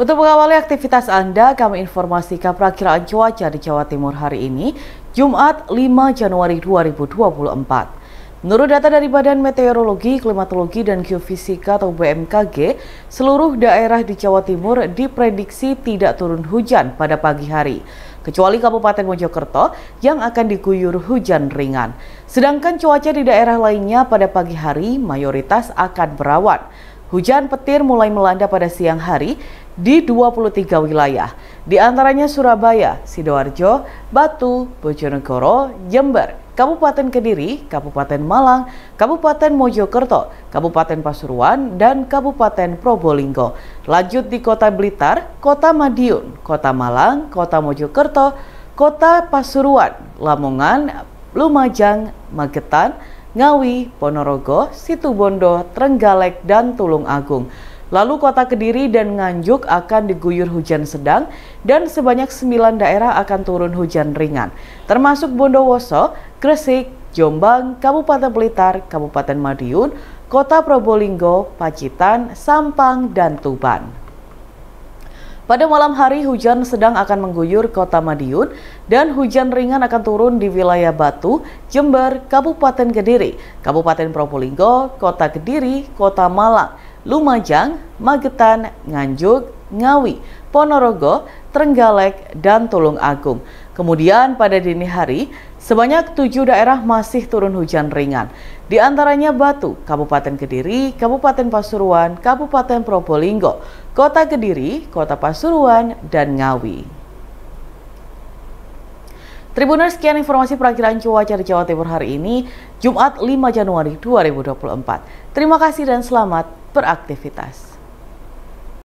Untuk mengawali aktivitas Anda, kami informasikan perakiraan cuaca di Jawa Timur hari ini, Jumat 5 Januari 2024. Menurut data dari Badan Meteorologi, Klimatologi, dan Geofisika atau BMKG, seluruh daerah di Jawa Timur diprediksi tidak turun hujan pada pagi hari, kecuali Kabupaten Mojokerto yang akan diguyur hujan ringan. Sedangkan cuaca di daerah lainnya pada pagi hari mayoritas akan berawan. Hujan petir mulai melanda pada siang hari di 23 wilayah, di antaranya Surabaya, Sidoarjo, Batu, Bojonegoro, Jember, Kabupaten Kediri, Kabupaten Malang, Kabupaten Mojokerto, Kabupaten Pasuruan, dan Kabupaten Probolinggo. Lanjut di Kota Blitar, Kota Madiun, Kota Malang, Kota Mojokerto, Kota Pasuruan, Lamongan, Lumajang, Magetan, Ngawi, Ponorogo, Situbondo, Trenggalek, dan Tulung Agung. Lalu kota Kediri dan Nganjuk akan diguyur hujan sedang dan sebanyak 9 daerah akan turun hujan ringan, termasuk Bondowoso, Gresik, Jombang, Kabupaten Blitar, Kabupaten Madiun, Kota Probolinggo, Pacitan, Sampang, dan Tuban. Pada malam hari hujan sedang akan mengguyur kota Madiun dan hujan ringan akan turun di wilayah Batu, Jember, Kabupaten Kediri, Kabupaten Probolinggo, Kota Kediri, Kota Malang, Lumajang, Magetan, Nganjuk, Ngawi, Ponorogo, Trenggalek, dan Tulung Agung. Kemudian pada dini hari, sebanyak tujuh daerah masih turun hujan ringan. Di antaranya Batu, Kabupaten Kediri, Kabupaten Pasuruan, Kabupaten Probolinggo, Kota Kediri, Kota Pasuruan, dan Ngawi. Tribuners, sekian informasi perakhiran cuaca di Jawa Timur hari ini, Jumat 5 Januari 2024. Terima kasih dan selamat beraktivitas.